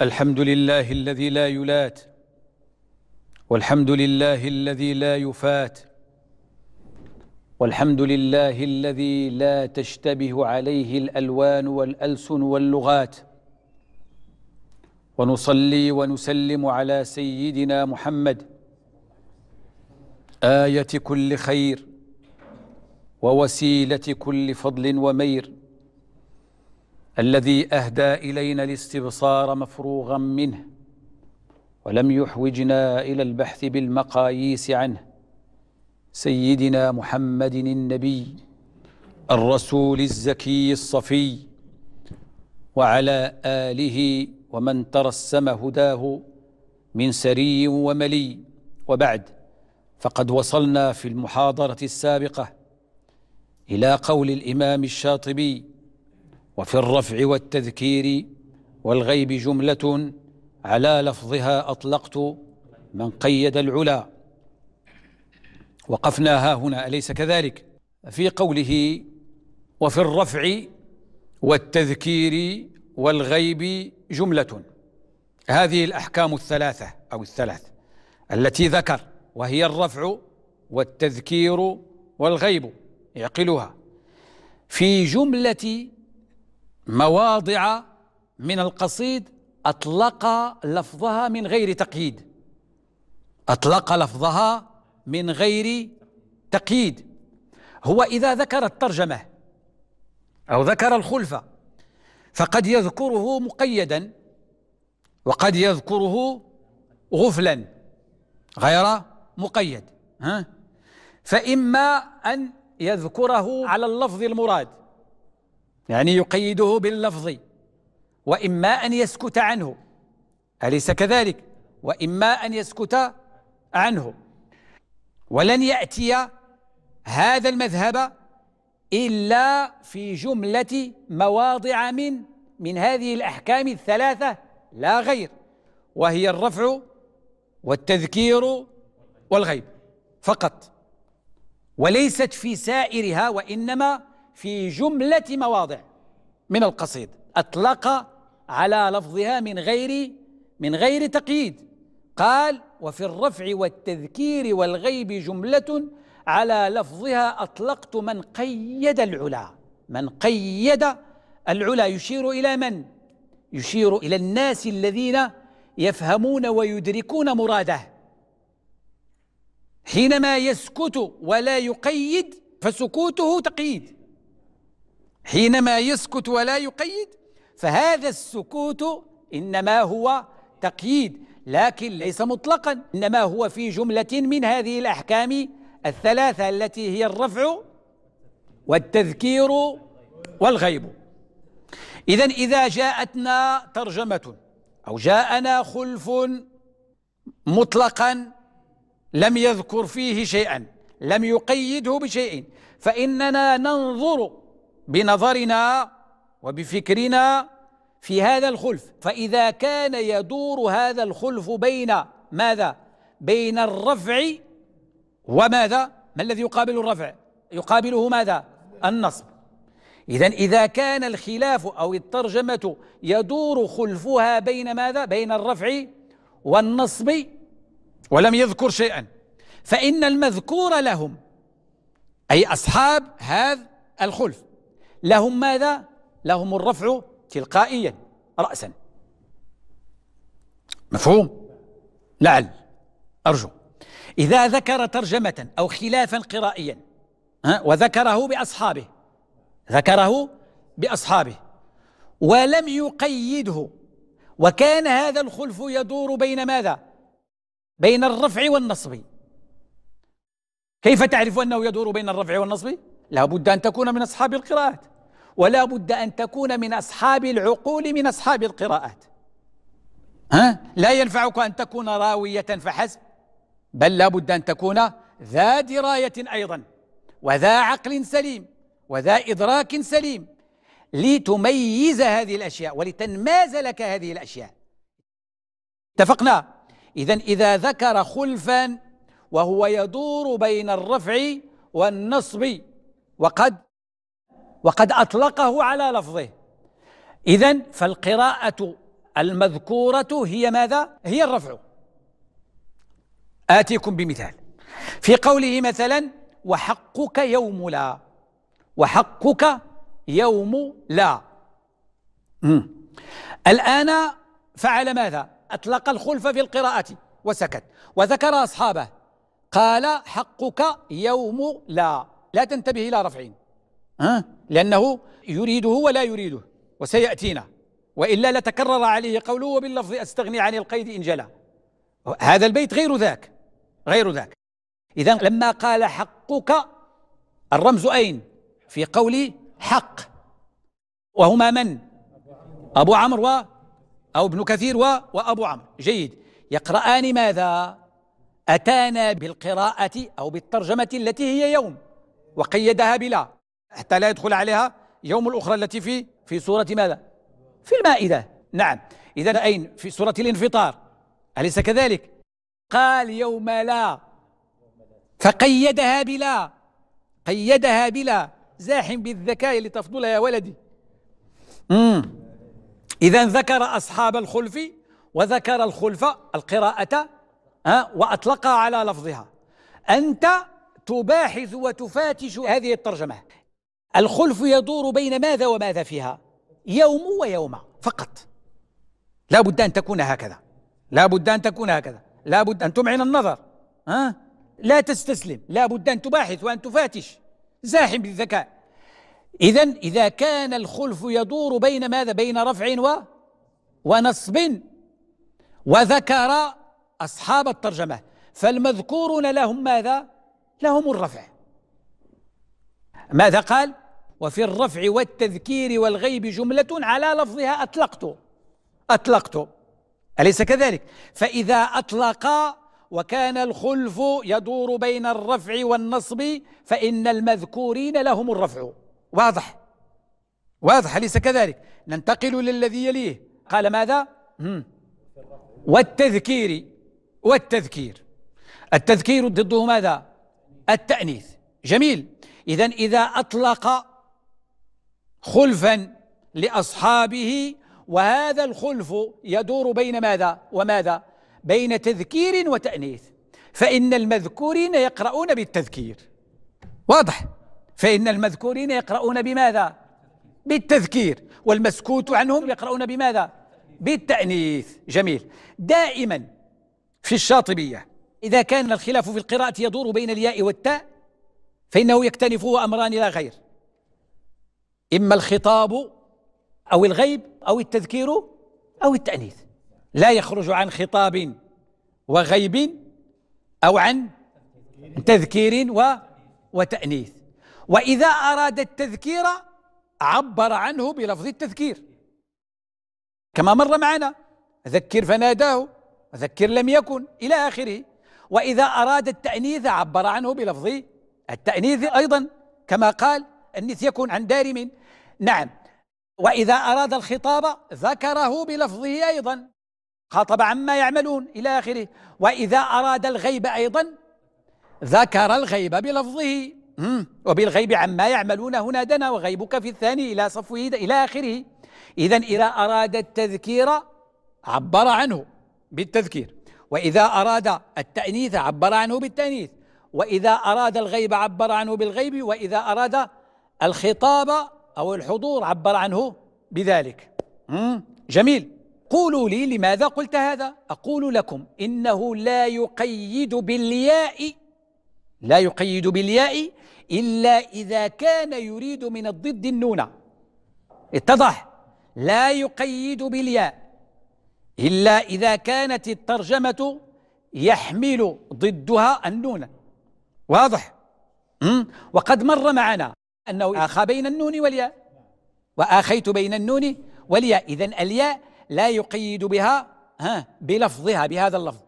الحمد لله الذي لا يلات والحمد لله الذي لا يفات والحمد لله الذي لا تشتبه عليه الالوان والالسن واللغات ونصلي ونسلم على سيدنا محمد ايه كل خير ووسيله كل فضل ومير الذي اهدى الينا الاستبصار مفروغا منه ولم يحوجنا الى البحث بالمقاييس عنه سيدنا محمد النبي الرسول الزكي الصفي وعلى اله ومن ترسم هداه من سري وملي وبعد فقد وصلنا في المحاضره السابقه الى قول الامام الشاطبي وفي الرفع والتذكير والغيب جملة على لفظها أطلقت من قيد العلا وقفنا ها هنا أليس كذلك في قوله وفي الرفع والتذكير والغيب جملة هذه الأحكام الثلاثة أو الثلاث التي ذكر وهي الرفع والتذكير والغيب يعقلها في جملة مواضع من القصيد أطلق لفظها من غير تقييد أطلق لفظها من غير تقييد هو إذا ذكر الترجمة أو ذكر الخلفة فقد يذكره مقيدا وقد يذكره غفلا غير مقيد ها فإما أن يذكره على اللفظ المراد يعني يقيده باللفظ وإما أن يسكت عنه أليس كذلك وإما أن يسكت عنه ولن يأتي هذا المذهب إلا في جملة مواضع من من هذه الأحكام الثلاثة لا غير وهي الرفع والتذكير والغيب فقط وليست في سائرها وإنما في جملة مواضع من القصيد أطلق على لفظها من غير من غير تقييد قال وفي الرفع والتذكير والغيب جملة على لفظها أطلقت من قيد العلا من قيد العلا يشير إلى من؟ يشير إلى الناس الذين يفهمون ويدركون مراده حينما يسكت ولا يقيد فسكوته تقييد حينما يسكت ولا يقيد فهذا السكوت إنما هو تقييد لكن ليس مطلقا إنما هو في جملة من هذه الأحكام الثلاثة التي هي الرفع والتذكير والغيب إذا إذا جاءتنا ترجمة أو جاءنا خلف مطلقا لم يذكر فيه شيئا لم يقيده بشيء فإننا ننظر بنظرنا وبفكرنا في هذا الخلف فإذا كان يدور هذا الخلف بين ماذا؟ بين الرفع وماذا؟ ما الذي يقابل الرفع؟ يقابله ماذا؟ النصب إذا إذا كان الخلاف أو الترجمة يدور خلفها بين ماذا؟ بين الرفع والنصب ولم يذكر شيئا فإن المذكور لهم أي أصحاب هذا الخلف لهم ماذا لهم الرفع تلقائيا رأسا مفهوم لعل أرجو إذا ذكر ترجمة أو خلافا قرائيا ها وذكره بأصحابه ذكره بأصحابه ولم يقيده وكان هذا الخلف يدور بين ماذا بين الرفع والنصب كيف تعرف أنه يدور بين الرفع والنصب لابد أن تكون من أصحاب القراءات ولا بد أن تكون من أصحاب العقول من أصحاب القراءات ها؟ لا ينفعك أن تكون راوية فحسب بل لا بد أن تكون ذا دراية أيضا وذا عقل سليم وذا إدراك سليم لتميز هذه الأشياء ولتنماز لك هذه الأشياء اتفقنا إذا إذا ذكر خلفا وهو يدور بين الرفع والنصب وقد وقد أطلقه على لفظه إذا فالقراءة المذكورة هي ماذا؟ هي الرفع آتيكم بمثال في قوله مثلا وحقك يوم لا وحقك يوم لا مم. الآن فعل ماذا؟ أطلق الخلف في القراءة وسكت وذكر أصحابه قال حقك يوم لا لا تنتبه إلى رفعين ها؟ لأنه يريده ولا يريده وسيأتينا وإلا لتكرر عليه قوله وباللفظ أستغني عن القيد إن جلا هذا البيت غير ذاك غير ذاك إذا لما قال حقك الرمز أين في قول حق وهما من أبو عمرو و أو ابن كثير و وأبو عمرو جيد يقرآن ماذا أتانا بالقراءة أو بالترجمة التي هي يوم وقيدها بلا حتى لا يدخل عليها يوم الأخرى التي في في سورة ماذا؟ في المائدة نعم إذا أين؟ في سورة الانفطار أليس كذلك؟ قال يوم لا فقيدها بلا قيدها بلا زاحم بالذكاء لتفضل يا ولدي إذا ذكر أصحاب الخلف وذكر الخلف القراءة ها وأطلقها على لفظها أنت تباحث وتفاتش هذه الترجمة الخلف يدور بين ماذا وماذا فيها يوم ويوم فقط لا بد أن تكون هكذا لا بد أن تكون هكذا لا بد أن تمعن النظر ها؟ لا تستسلم لا بد أن تباحث وأن تفاتش زاحم بالذكاء إذا إذا كان الخلف يدور بين ماذا بين رفع و ونصب وذكر أصحاب الترجمة فالمذكورون لهم ماذا لهم الرفع ماذا قال وفي الرفع والتذكير والغيب جملة على لفظها أطلقت أطلقت أليس كذلك؟ فإذا أطلق وكان الخلف يدور بين الرفع والنصب فإن المذكورين لهم الرفع واضح واضح أليس كذلك؟ ننتقل للذي يليه قال ماذا؟ والتذكير والتذكير التذكير ضده ماذا؟ التأنيث جميل إذا إذا أطلق خلفا لاصحابه وهذا الخلف يدور بين ماذا وماذا بين تذكير وتانيث فان المذكورين يقرؤون بالتذكير واضح فان المذكورين يقرؤون بماذا بالتذكير والمسكوت عنهم يقرؤون بماذا بالتانيث جميل دائما في الشاطبيه اذا كان الخلاف في القراءه يدور بين الياء والتاء فانه يكتنفه امران لا غير إما الخطاب أو الغيب أو التذكير أو التأنيث لا يخرج عن خطاب وغيب أو عن تذكير و وتأنيث وإذا أراد التذكير عبر عنه بلفظ التذكير كما مر معنا ذكر فناداه ذكر لم يكن إلى آخره وإذا أراد التأنيث عبر عنه بلفظ التأنيث أيضا كما قال النث يكن عن دارم نعم وإذا أراد الخطاب ذكره بلفظه أيضا خاطب عما يعملون إلى آخره وإذا أراد الغيب أيضا ذكر الغيب بلفظه وبالغيب عما يعملون هنا دنا وغيبك في الثاني إلى صفوه إلى آخره إذا إذا أراد التذكير عبر عنه بالتذكير وإذا أراد التأنيث عبر عنه بالتأنيث وإذا أراد الغيب عبر عنه بالغيب وإذا أراد الخطاب أو الحضور عبر عنه بذلك جميل قولوا لي لماذا قلت هذا أقول لكم إنه لا يقيد بالياء لا يقيد بالياء إلا إذا كان يريد من الضد النون اتضح لا يقيد بالياء إلا إذا كانت الترجمة يحمل ضدها النون واضح وقد مر معنا أنه آخى بين النون والياء وآخيت بين النون والياء إذا الياء لا يقيد بها ها بلفظها بهذا اللفظ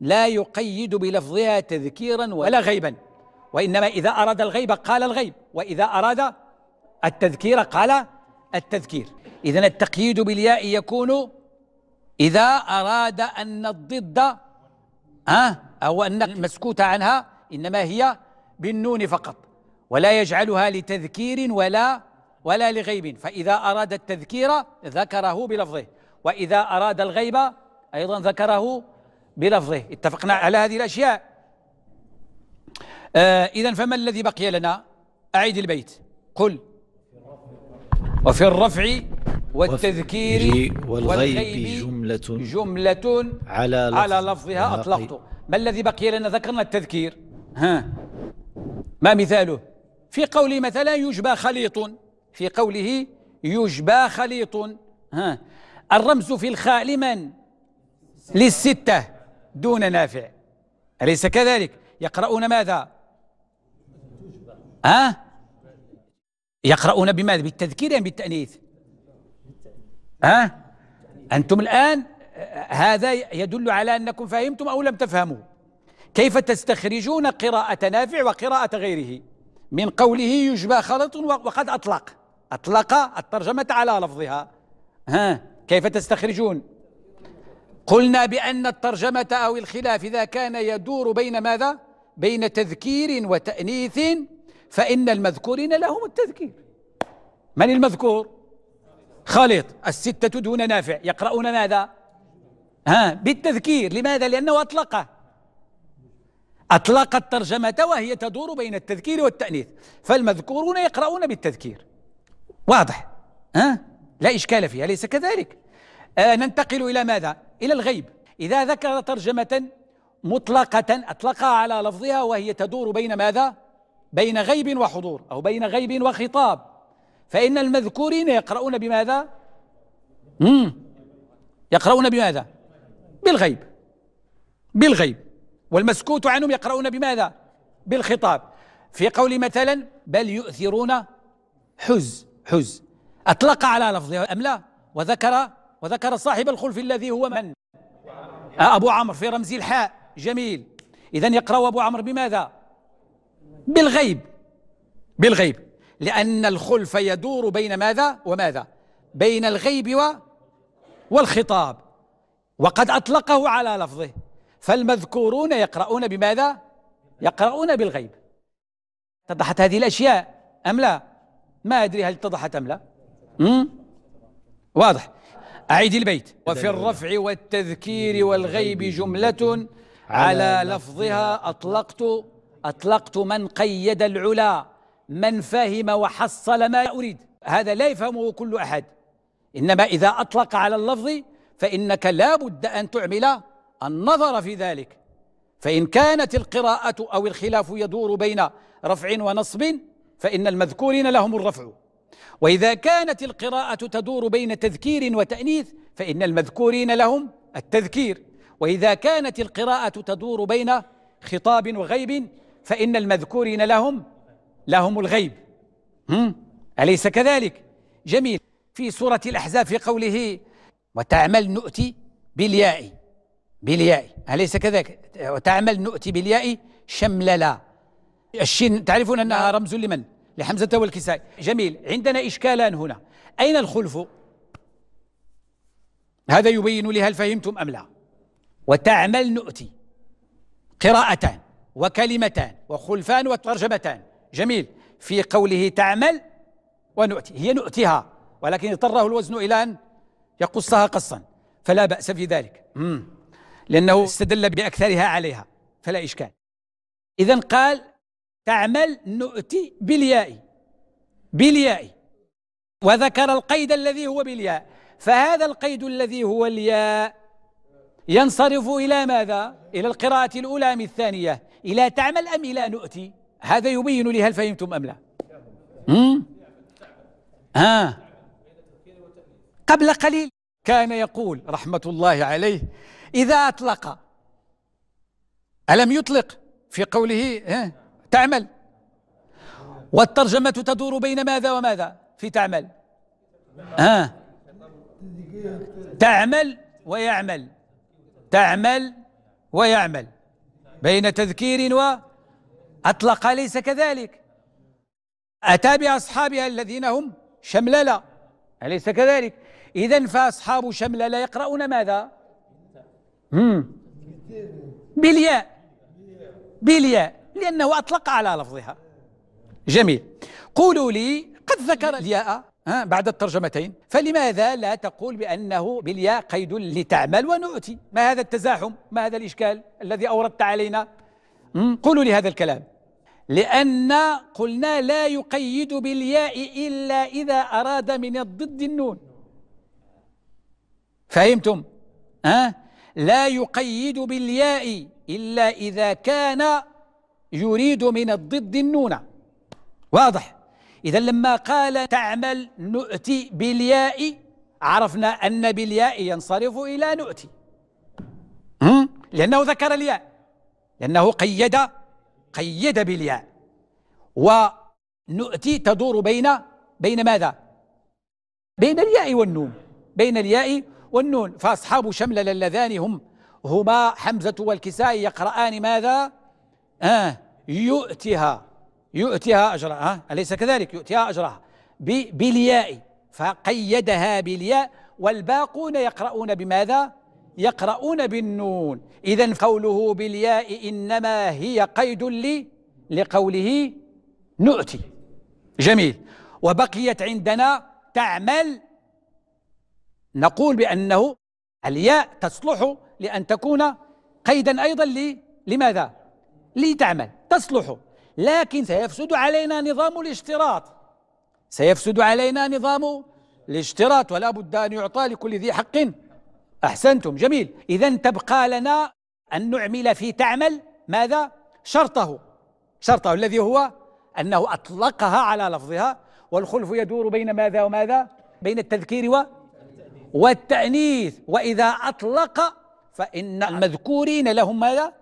لا يقيد بلفظها تذكيرا ولا غيبا وإنما إذا أراد الغيب قال الغيب وإذا أراد التذكير قال التذكير إذا التقييد بالياء يكون إذا أراد أن الضد ها أو أن المسكوت عنها إنما هي بالنون فقط ولا يجعلها لتذكير ولا ولا لغيب فإذا أراد التذكير ذكره بلفظه وإذا أراد الغيب أيضا ذكره بلفظه اتفقنا على هذه الأشياء آه إذا فما الذي بقي لنا أعيد البيت قل وفي الرفع والتذكير والغيب جملة جملة على, لفظها, على لفظها أطلقت ما الذي بقي لنا ذكرنا التذكير ها ما مثاله في قوله مثلا يجبى خليط في قوله يجبى خليط ها الرمز في الخاء لمن للستة دون نافع أليس كذلك يقرؤون ماذا ها يقرؤون بماذا بالتذكير أم يعني بالتأنيث ها أنتم الآن هذا يدل على أنكم فهمتم أو لم تفهموا كيف تستخرجون قراءة نافع وقراءة غيره من قوله يشبه خلط وقد أطلق أطلق الترجمة على لفظها ها كيف تستخرجون قلنا بأن الترجمة أو الخلاف إذا كان يدور بين ماذا بين تذكير وتأنيث فإن المذكورين لهم التذكير من المذكور خالد الستة دون نافع يقرؤون ماذا ها بالتذكير لماذا لأنه أطلقه أطلق الترجمة وهي تدور بين التذكير والتأنيث فالمذكورون يقرؤون بالتذكير واضح أه؟ لا إشكال فيها ليس كذلك آه ننتقل إلى ماذا؟ إلى الغيب إذا ذكر ترجمة مطلقة أطلقها على لفظها وهي تدور بين ماذا؟ بين غيب وحضور أو بين غيب وخطاب فإن المذكورين يقرؤون بماذا؟ مم. يقرؤون بماذا؟ بالغيب بالغيب والمسكوت عنهم يقرؤون بماذا بالخطاب في قول مثلا بل يؤثرون حز حز أطلق على لفظه أم لا وذكر وذكر صاحب الخلف الذي هو من آه، أبو عمرو في رمز الحاء جميل إذا يقرأ أبو عمرو بماذا بالغيب بالغيب لأن الخلف يدور بين ماذا وماذا بين الغيب و والخطاب وقد أطلقه على لفظه فالمذكورون يقرؤون بماذا؟ يقرؤون بالغيب اتضحت هذه الأشياء أم لا؟ ما أدري هل اتضحت أم لا؟ مم؟ واضح أعيد البيت وفي الرفع والتذكير والغيب جملة على لفظها أطلقت أطلقت من قيد العلا من فهم وحصل ما أريد هذا لا يفهمه كل أحد إنما إذا أطلق على اللفظ فإنك لا بد أن تعمل النظر في ذلك فإن كانت القراءة أو الخلاف يدور بين رفع ونصب فإن المذكورين لهم الرفع وإذا كانت القراءة تدور بين تذكير وتأنيث فإن المذكورين لهم التذكير وإذا كانت القراءة تدور بين خطاب وغيب فإن المذكورين لهم لهم الغيب هم؟ أليس كذلك؟ جميل في سورة الأحزاب في قوله وتعمل نؤتي بالياء بالياء أليس كذلك وتعمل نؤتي بالياء شمللا الشين تعرفون أنها نعم. رمز لمن لحمزة والكساء جميل عندنا إشكالان هنا أين الخلف هذا يبين لي هل فهمتم أم لا وتعمل نؤتي قراءتان وكلمتان وخلفان وترجمتان جميل في قوله تعمل ونؤتي هي نؤتها ولكن اضطره الوزن إلى أن يقصها قصا فلا بأس في ذلك مم. لأنه استدل بأكثرها عليها فلا إشكال إذا قال تعمل نؤتي بالياء بالياء وذكر القيد الذي هو بالياء فهذا القيد الذي هو الياء ينصرف إلى ماذا؟ إلى القراءة الأولى أم الثانية إلى تعمل أم إلى نؤتي؟ هذا يبين لي هل فهمتم أم لا؟ هم؟ ها قبل قليل كان يقول رحمة الله عليه إذا أطلق ألم يطلق في قوله تعمل والترجمة تدور بين ماذا وماذا في تعمل آه. تعمل ويعمل تعمل ويعمل بين تذكير و أطلق ليس كذلك أتى بأصحابها الذين هم شمللة أليس كذلك إذا فأصحاب شمللة يقرؤون ماذا بالياء بالياء لأنه أطلق على لفظها جميل قولوا لي قد ذكر الياء بعد الترجمتين فلماذا لا تقول بأنه بالياء قيد لتعمل ونؤتي ما هذا التزاحم ما هذا الإشكال الذي أوردت علينا قولوا لي هذا الكلام لأن قلنا لا يقيد بالياء إلا إذا أراد من الضد النون فهمتم؟ ها؟ أه؟ لا يقيد بالياء إلا إذا كان يريد من الضد النون واضح إذا لما قال تعمل نؤتي بالياء عرفنا أن بالياء ينصرف إلى نؤتي لأنه ذكر الياء لأنه قيد قيد بالياء ونؤتي تدور بين بين ماذا؟ بين الياء والنون بين الياء والنون فأصحاب شملل اللذان هم هما حمزة والكسائي يقرآن ماذا آه يؤتها يؤتها أجرها آه أليس كذلك يؤتها أجرها بالياء فقيدها بالياء والباقون يقرؤون بماذا يقرؤون بالنون إذا قوله بالياء إنما هي قيد لي لقوله نؤتي جميل وبقيت عندنا تعمل نقول بأنه الياء تصلح لأن تكون قيدا أيضا لي لماذا؟ لتعمل تصلح لكن سيفسد علينا نظام الاشتراط سيفسد علينا نظام الاشتراط ولا بد أن يعطى لكل ذي حق أحسنتم جميل إذا تبقى لنا أن نعمل في تعمل ماذا؟ شرطه شرطه الذي هو أنه أطلقها على لفظها والخلف يدور بين ماذا وماذا؟ بين التذكير و والتأنيث وإذا أطلق فإن نعم. المذكورين لهم ماذا؟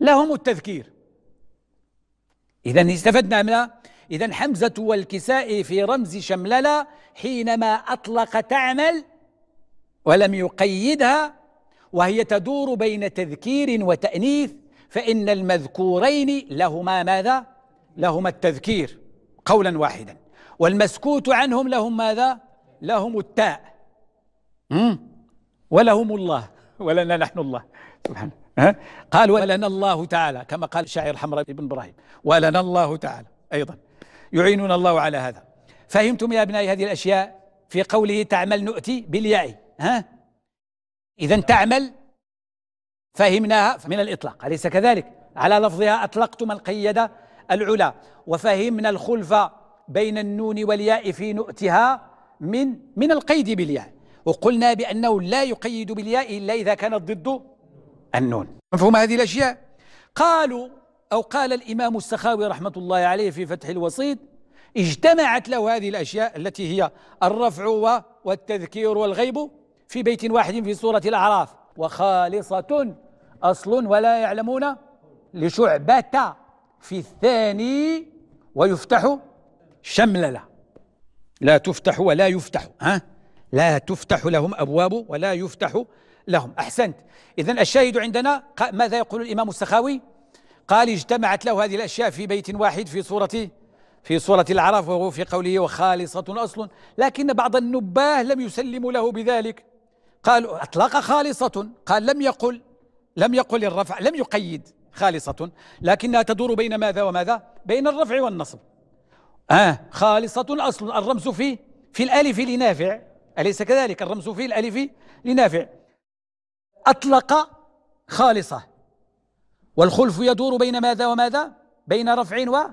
لهم التذكير إذا استفدنا منها إذا حمزة والكساء في رمز شمللة حينما أطلق تعمل ولم يقيدها وهي تدور بين تذكير وتأنيث فإن المذكورين لهما ماذا؟ لهما التذكير قولا واحدا والمسكوت عنهم لهم ماذا؟ لهم التاء ولا هم الله ولنا نحن الله سبحانه قال ولنا الله تعالى كما قال الشاعر الحمراء بن ابراهيم ولنا الله تعالى ايضا يعيننا الله على هذا فهمتم يا ابنائي هذه الاشياء في قوله تعمل نؤتي بالياء ها اذا تعمل فهمناها من الاطلاق اليس كذلك على لفظها اطلقتم القيد العلا وفهمنا الخلف بين النون والياء في نؤتها من من القيد بالياء وقلنا بأنه لا يقيد بالياء إلا إذا كانت ضد النون مفهوم هذه الأشياء قالوا أو قال الإمام السخاوي رحمة الله عليه في فتح الوسيط اجتمعت له هذه الأشياء التي هي الرفع والتذكير والغيب في بيت واحد في سورة الأعراف وخالصة أصل ولا يعلمون لشعبة في الثاني ويفتح شمللة لا تفتح ولا يفتح ها لا تفتح لهم أبواب ولا يفتح لهم أحسنت إذا الشاهد عندنا ماذا يقول الإمام السخاوي قال اجتمعت له هذه الأشياء في بيت واحد في صورة في صورة العرف وهو في قوله وخالصة أصل لكن بعض النباه لم يسلموا له بذلك قالوا أطلق خالصة قال لم يقل لم يقل الرفع لم يقيد خالصة لكنها تدور بين ماذا وماذا بين الرفع والنصب آه خالصة أصل الرمز في في الألف لنافع أليس كذلك الرمز في الألف لنافع أطلق خالصة والخلف يدور بين ماذا وماذا بين رفع و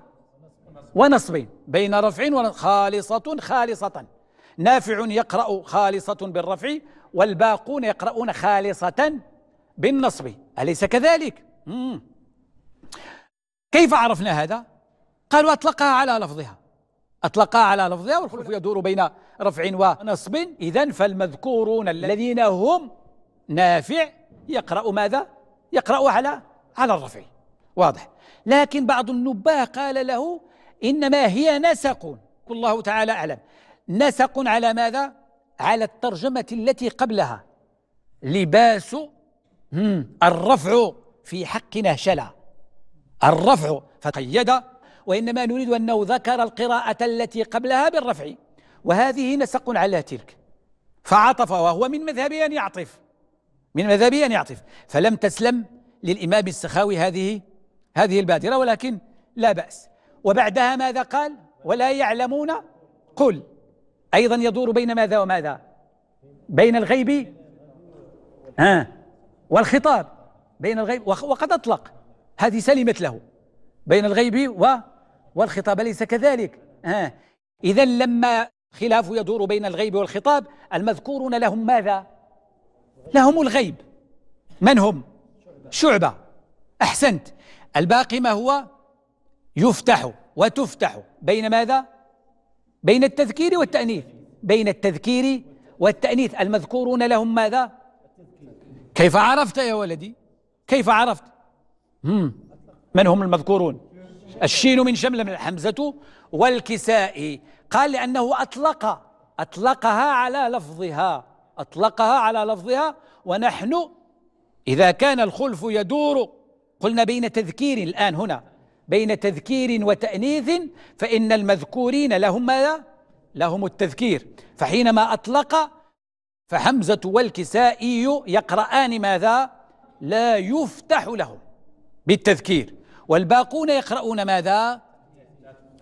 ونصب بين رفع وخالصة خالصة نافع يقرأ خالصة بالرفع والباقون يقرؤون خالصة بالنصب أليس كذلك مم. كيف عرفنا هذا قالوا أطلقها على لفظها أطلقا على لفظها والخلف يدور بين رفع ونصب إذا فالمذكورون الذين هم نافع يقرأ ماذا؟ يقرأ على على الرفع واضح لكن بعض النباه قال له إنما هي نسق والله تعالى أعلم نسق على ماذا؟ على الترجمة التي قبلها لباس الرفع في حق نهشلا الرفع فقيد وإنما نريد أنه ذكر القراءة التي قبلها بالرفع وهذه نسق على تلك فعطف وهو من مذهبه أن يعطف من مذهبه أن يعطف فلم تسلم للإمام السخاوي هذه هذه البادرة ولكن لا بأس وبعدها ماذا قال ولا يعلمون قل أيضا يدور بين ماذا وماذا بين الغيب ها والخطاب بين الغيب وقد أطلق هذه سلمت له بين الغيب و والخطاب ليس كذلك آه. إذا لما خلاف يدور بين الغيب والخطاب المذكورون لهم ماذا؟ لهم الغيب من هم؟ شعبة أحسنت الباقي ما هو؟ يفتح وتفتح بين ماذا؟ بين التذكير والتأنيث بين التذكير والتأنيث المذكورون لهم ماذا؟ كيف عرفت يا ولدي؟ كيف عرفت؟ مم. من هم المذكورون؟ الشين من شمل من الحمزة والكساء قال لأنه أطلق أطلقها على لفظها أطلقها على لفظها ونحن إذا كان الخلف يدور قلنا بين تذكير الآن هنا بين تذكير وتأنيث فإن المذكورين لهم ماذا؟ لهم التذكير فحينما أطلق فحمزة والكسائي يقرآن ماذا؟ لا يفتح لهم بالتذكير والباقون يقرؤون ماذا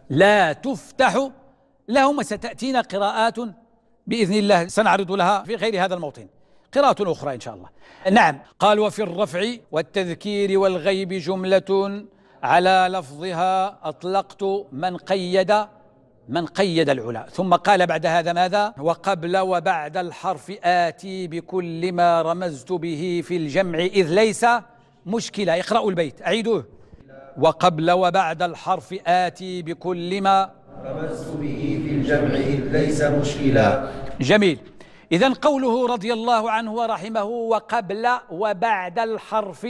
لا تفتح لهم وستأتينا قراءات بإذن الله سنعرض لها في غير هذا الموطن قراءة أخرى إن شاء الله نعم قال وفي الرفع والتذكير والغيب جملة على لفظها أطلقت من قيد من قيد العلا ثم قال بعد هذا ماذا وقبل وبعد الحرف آتي بكل ما رمزت به في الجمع إذ ليس مشكلة اقرأوا البيت أعيدوه وقبل وبعد الحرف آتي بكل ما رمزت به في الجمع إذ ليس مشكلا جميل إذا قوله رضي الله عنه ورحمه وقبل وبعد الحرف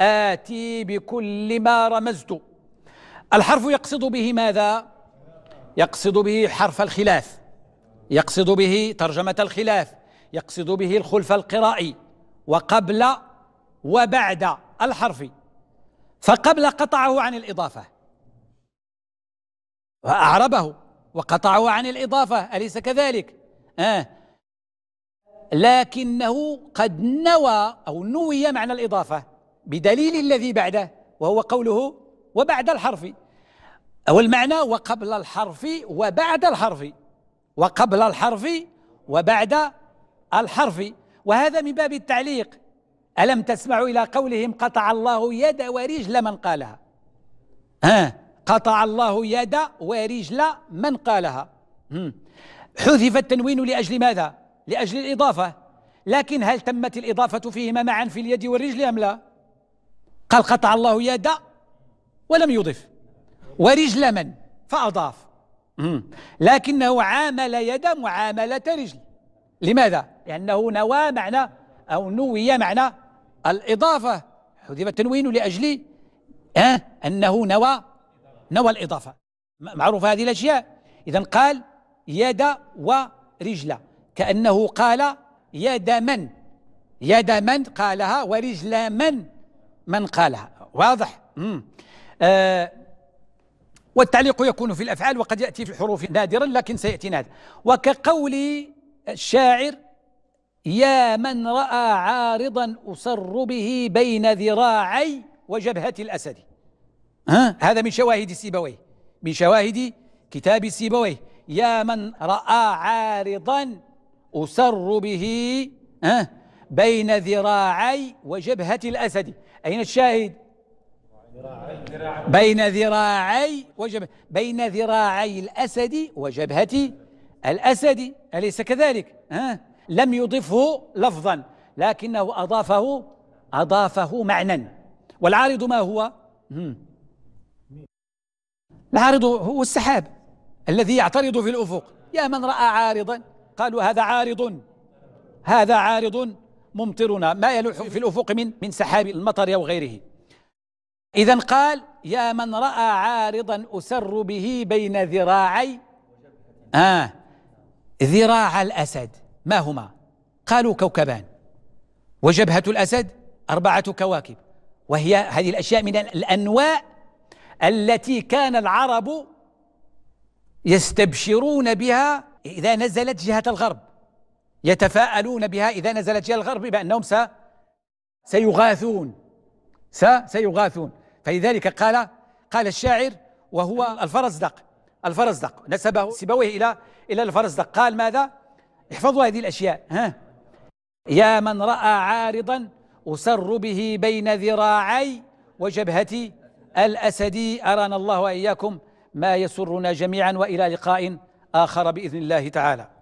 آتي بكل ما رمزت الحرف يقصد به ماذا؟ يقصد به حرف الخلاف يقصد به ترجمة الخلاف يقصد به الخلف القرائي وقبل وبعد الحرف فقبل قطعه عن الإضافة وأعربه وقطعه عن الإضافة أليس كذلك؟ آه لكنه قد نوى أو نوي معنى الإضافة بدليل الذي بعده وهو قوله وبعد الحرف أو المعنى وقبل الحرف وبعد الحرف وقبل الحرف وبعد الحرف وهذا من باب التعليق ألم تسمعوا إلى قولهم قطع الله يد ورجل من قالها ها قطع الله يد ورجل من قالها حذف التنوين لأجل ماذا؟ لأجل الإضافة لكن هل تمت الإضافة فيهما معا في اليد والرجل أم لا؟ قال قطع الله يد ولم يضف ورجل من فأضاف لكنه عامل يد معاملة رجل لماذا؟ لأنه نوى معنى أو نوي معنى الإضافة حذف التنوين لأجل أه أنه نوى نوى الإضافة معروفة هذه الأشياء إذا قال يد ورجل كأنه قال يد من يد من قالها ورجل من من قالها واضح مم. آه والتعليق يكون في الأفعال وقد يأتي في الحروف نادرا لكن سيأتي نادر وكقول الشاعر يا من راى عارضا اصر به بين ذراعي وجبهه الاسد ها؟ هذا من شواهد سيبويه من شواهد كتاب سيبويه يا من راى عارضا اصر به ها؟ بين ذراعي وجبهه الاسد اين الشاهد بين ذراعي وجبهة بين ذراعي الاسد وجبهه الاسد اليس كذلك ها لم يضفه لفظا لكنه أضافه أضافه معنى والعارض ما هو العارض هو السحاب الذي يعترض في الأفق يا من رأى عارضا قالوا هذا عارض هذا عارض ممطرنا ما يلوح في الأفق من من سحاب المطر أو غيره إذا قال يا من رأى عارضا أسر به بين ذراعي آه ذراع الأسد ما هما قالوا كوكبان وجبهة الأسد أربعة كواكب وهي هذه الأشياء من الأنواء التي كان العرب يستبشرون بها إذا نزلت جهة الغرب يتفاءلون بها إذا نزلت جهة الغرب بأنهم س سيغاثون س سيغاثون فلذلك قال قال الشاعر وهو الفرزدق الفرزدق نسبه سيبويه إلى إلى الفرزدق قال ماذا؟ احفظوا هذه الأشياء ها يا من رأى عارضا أسر به بين ذراعي وجبهتي الأسدي أرانا الله وإياكم ما يسرنا جميعا وإلى لقاء آخر بإذن الله تعالى